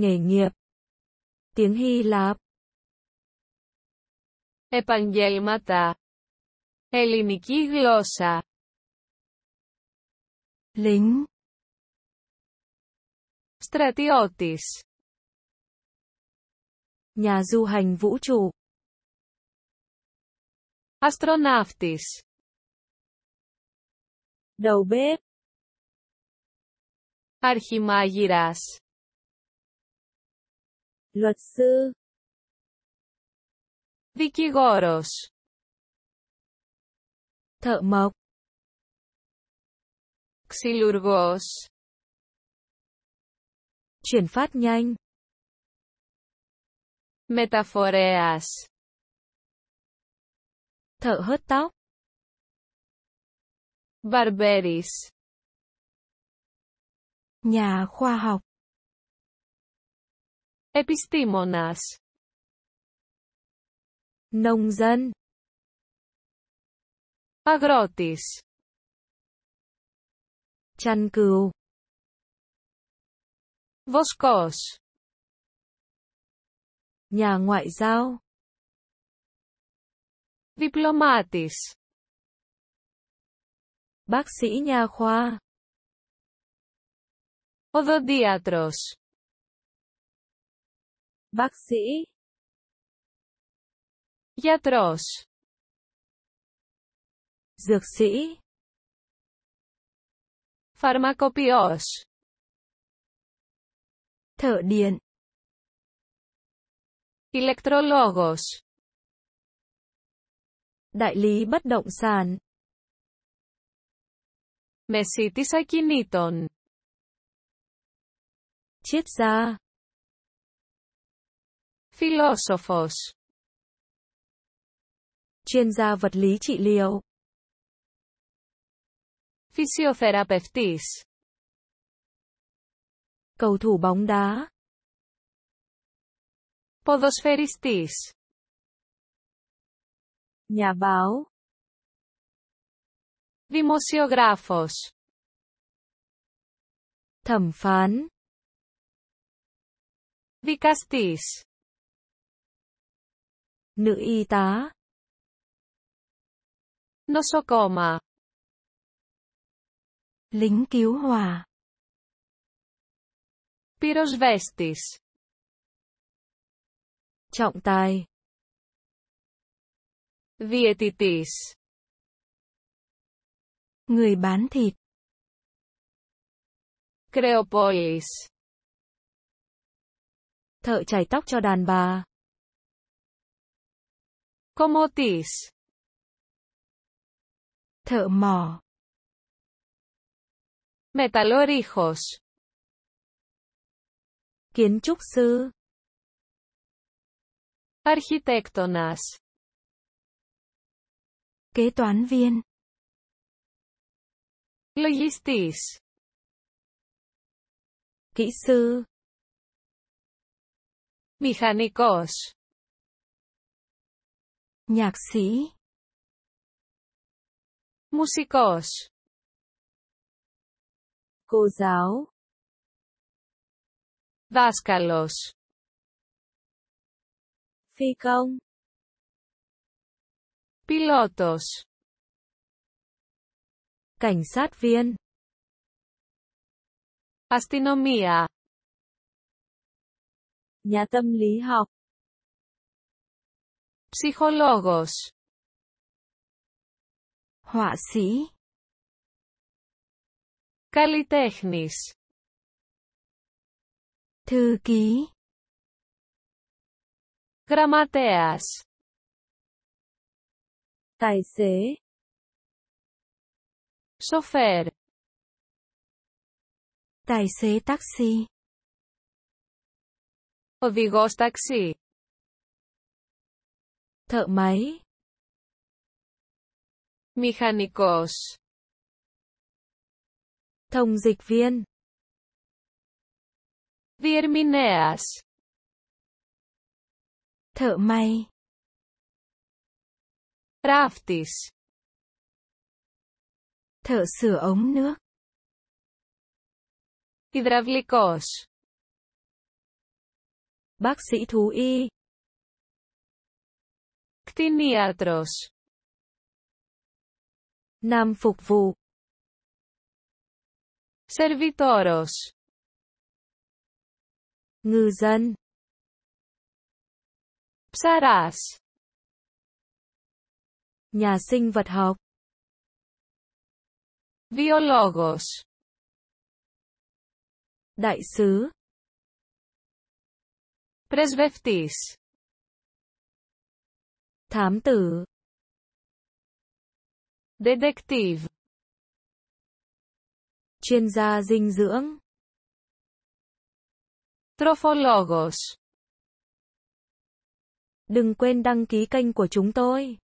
nghề nghiệp. Tiếng Hy Lạp Επαγγέλματα Ελληνική γλώσσα Lính Στρατιώτης Nhà du hành vũ trụ Αστροναύτης Đầu bếp Αρχιμάγειρας Luật sư. Δικηγόρος. Thợ mộc. Ξυλουργός. Chuyển phát nhanh. Μεταφορέας. Thợ hớt tóc. Barberis. Nhà khoa học. Επιστήμονας. Nông dân. Αγρότης. Chăn cừu. Βοσκός. Nhà ngoại giao. Διπλωμάτης. Bác sĩ nha khoa. Οδοντίατρος. Bác sĩ. Γιατρός. Dược sĩ. Φαρμακοποιός. Thợ điện. Ηλεκτρολόγος. Đại lý bất động sản. Μεσίτης ακινήτων. Triết gia. Φιλόσοφος. Chuyên gia vật lý trị liệu. Φυσιοθεραπευτής. Cầu thủ bóng đá. Ποδοσφαιριστής. Nhà báo. Δημοσιογράφος. Thẩm phán. Δικαστής. Nữ y tá. Νοσοκόμα. Lính cứu hỏa. pyrosvestis, Trọng tài. Διαιτητής. Người bán thịt. Κρεοπόλης. Thợ chải tóc cho đàn bà. Como tis. Thợ mỏ. Metalorijos. Kiến trúc sư. Arquitectonas. Kế toán viên. Logistis. Kỹ sư. Mechanicos. Nhạc sĩ. Musikos. Cô giáo. Δάσκαλος. Phi công. Πιλότος. Cảnh sát viên. Αστυνομία. Nhà tâm lý học. Ψυχολόγος. Họa sĩ. Καλλιτέχνης. Thư Γραμματέας. Tài xế. Σοφέρ. Tài xế taxi. Οδηγός ταξί. Thợ máy. Μηχανικός. Thông dịch viên. Διερμηνέας. Thợ may. Ράφτης. Thợ sửa ống nước. Υδραυλικός. Bác sĩ thú y. κτηνίατρος. Nam phục vụ. Σερβιτόρος. Ngư dân. Ψαράς. Nhà sinh vật học. Βιολόγος. Đại sứ. Πρεσβευτής. Thám tử. Detective. Chuyên gia dinh dưỡng. Trofologos. Đừng quên đăng ký kênh của chúng tôi.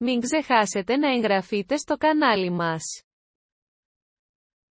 Μην ξεχάσετε να εγγραφείτε στο κανάλι μας.